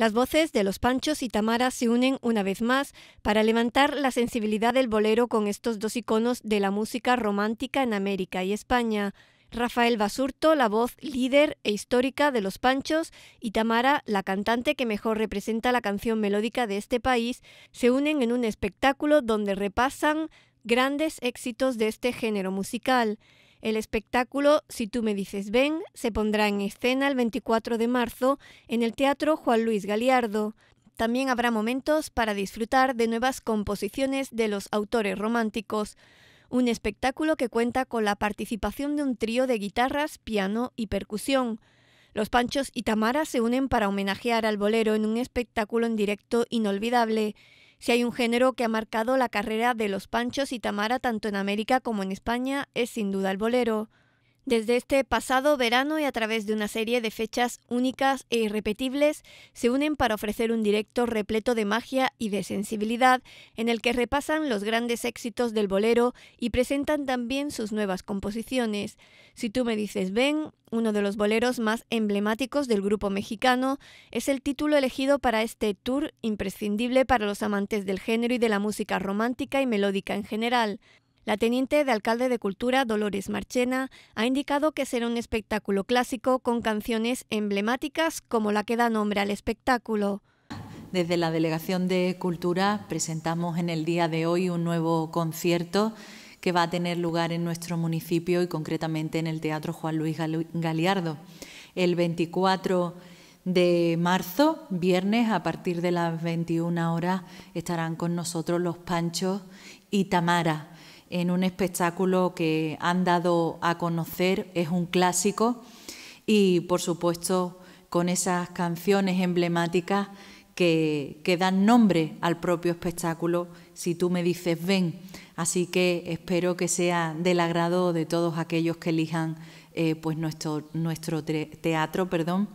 Las voces de los Panchos y Tamara se unen una vez más para levantar la sensibilidad del bolero con estos dos iconos de la música romántica en América y España. Rafael Basurto, la voz líder e histórica de Los Panchos, y Tamara, la cantante que mejor representa la canción melódica de este país, se unen en un espectáculo donde repasan grandes éxitos de este género musical. El espectáculo Si tú me dices ven se pondrá en escena el 24 de marzo en el Teatro Juan Luis Galiardo. También habrá momentos para disfrutar de nuevas composiciones de los autores románticos. Un espectáculo que cuenta con la participación de un trío de guitarras, piano y percusión. Los Panchos y Tamara se unen para homenajear al bolero en un espectáculo en directo inolvidable. Si hay un género que ha marcado la carrera de los Panchos y Tamara tanto en América como en España, es sin duda el bolero. Desde este pasado verano y a través de una serie de fechas únicas e irrepetibles, se unen para ofrecer un directo repleto de magia y de sensibilidad en el que repasan los grandes éxitos del bolero y presentan también sus nuevas composiciones. Si tú me dices ven, uno de los boleros más emblemáticos del grupo mexicano, es el título elegido para este tour imprescindible para los amantes del género y de la música romántica y melódica en general. La teniente de alcalde de Cultura, Dolores Marchena, ha indicado que será un espectáculo clásico con canciones emblemáticas como la que da nombre al espectáculo. Desde la Delegación de Cultura presentamos en el día de hoy un nuevo concierto que va a tener lugar en nuestro municipio y concretamente en el Teatro Juan Luis Galiardo. El 24 de marzo, viernes, a partir de las 21 horas, estarán con nosotros los Panchos y Tamara en un espectáculo que han dado a conocer, es un clásico y por supuesto con esas canciones emblemáticas que, dan nombre al propio espectáculo si tú me dices ven. Así que espero que sea del agrado de todos aquellos que elijan eh, pues nuestro, nuestro teatro perdón,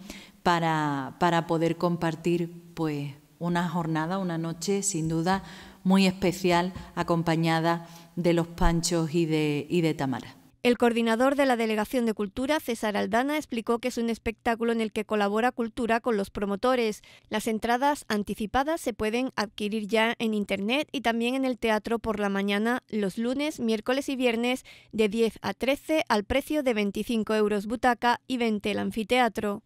para, para poder compartir pues, una jornada, una noche sin duda muy especial acompañada de los panchos y de, Tamara. El coordinador de la Delegación de Cultura, César Aldana, explicó que es un espectáculo en el que colabora Cultura con los promotores. Las entradas anticipadas se pueden adquirir ya en Internet y también en el teatro por la mañana los lunes, miércoles y viernes de 10 a 13 al precio de 25 euros butaca y 20 el anfiteatro.